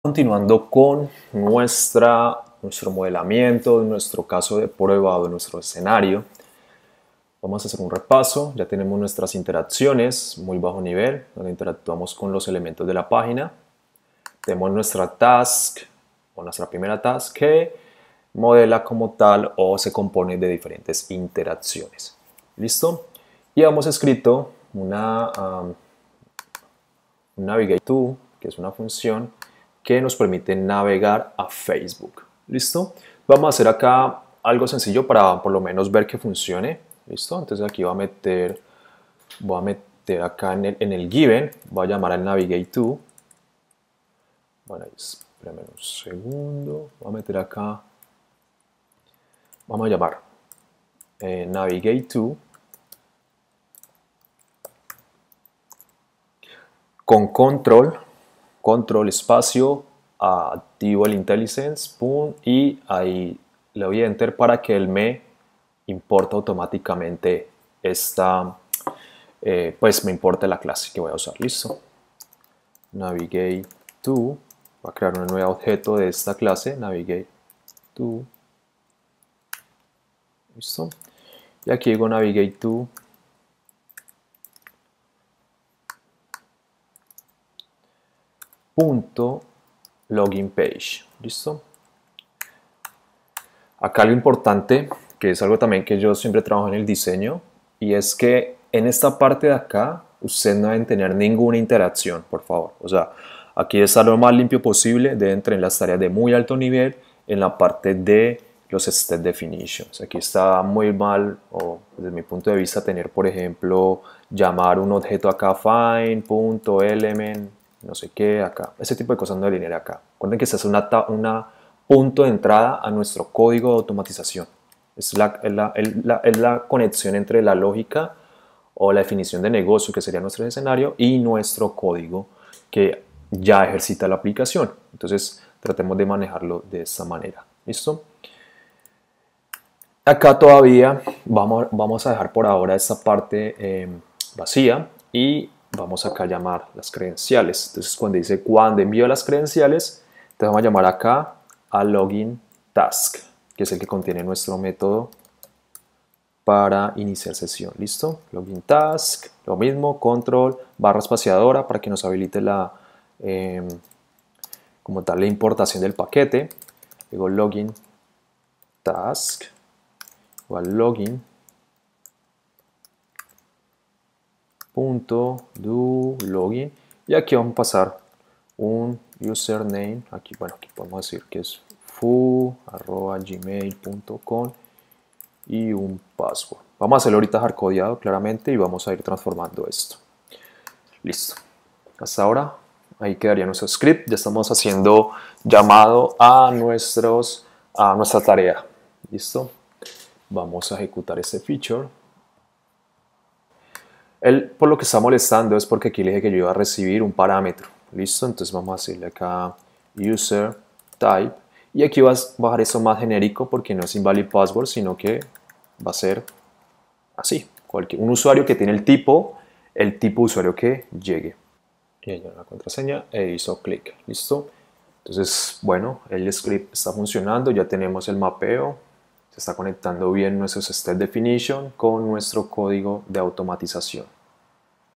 Continuando con nuestra, nuestro modelamiento, nuestro caso de prueba o de nuestro escenario, vamos a hacer un repaso. Ya tenemos nuestras interacciones muy bajo nivel, donde interactuamos con los elementos de la página. Tenemos nuestra task o nuestra primera task que modela como tal o se compone de diferentes interacciones. ¿Listo? Y hemos escrito una ah, um, Navigate to, que es una función que nos permite navegar a Facebook. ¿Listo? Vamos a hacer acá algo sencillo para por lo menos ver que funcione. ¿Listo? Entonces aquí voy a meter, voy a meter acá en el, given, voy a llamar al navigate to. Bueno, espérame un segundo, voy a meter acá, vamos a llamar eh, navigate to. Con control control espacio, activo el intelligence, punto y ahí le voy a enter para que él me importe automáticamente esta, eh, pues me importe la clase que voy a usar, listo. Navigate to, va a crear un nuevo objeto de esta clase, navigate to, listo. Y aquí digo navigate to punto login page. ¿Listo? Acá lo importante, que es algo también que yo siempre trabajo en el diseño, y es que en esta parte de acá, usted no deben tener ninguna interacción, por favor. O sea, aquí está lo más limpio posible, deben tener las tareas de muy alto nivel en la parte de los state definitions. Aquí está muy mal, o desde mi punto de vista, tener, por ejemplo, llamar un objeto acá find.element no sé qué, acá. Ese tipo de cosas no dinero acá. Recuerden que se es una, una punto de entrada a nuestro código de automatización. Es la, la, la, conexión entre la lógica o la definición de negocio, que sería nuestro escenario, y nuestro código que ya ejercita la aplicación. Entonces, tratemos de manejarlo de esa manera. ¿Listo? Acá todavía vamos, vamos a dejar por ahora esta parte eh, vacía y vamos acá a llamar las credenciales. Entonces cuando dice cuando envío las credenciales, te vamos a llamar acá a login task, que es el que contiene nuestro método para iniciar sesión. ¿Listo? Login task, lo mismo, control, barra espaciadora para que nos habilite la, em, como tal, la importación del paquete. Luego login task, igual login punto do login y aquí vamos a pasar un username aquí bueno aquí podemos decir que es foo@gmail.com y un password vamos a hacerlo ahorita hardcodeado claramente y vamos a ir transformando esto listo hasta ahora ahí quedaría nuestro script ya estamos haciendo llamado a nuestros a nuestra tarea listo vamos a ejecutar este feature él por lo que está molestando es porque aquí le dije que yo iba a recibir un parámetro. ¿Listo? Entonces vamos a decirle acá user type. Y aquí vas a bajar eso más genérico porque no es invalid password, sino que va a ser así. Cualquier, un usuario que tiene el tipo, el tipo usuario que llegue. Y ahí la contraseña e hizo clic. ¿Listo? Entonces, bueno, el script está funcionando, ya tenemos el mapeo, está conectando bien nuestros Step Definition con nuestro código de automatización.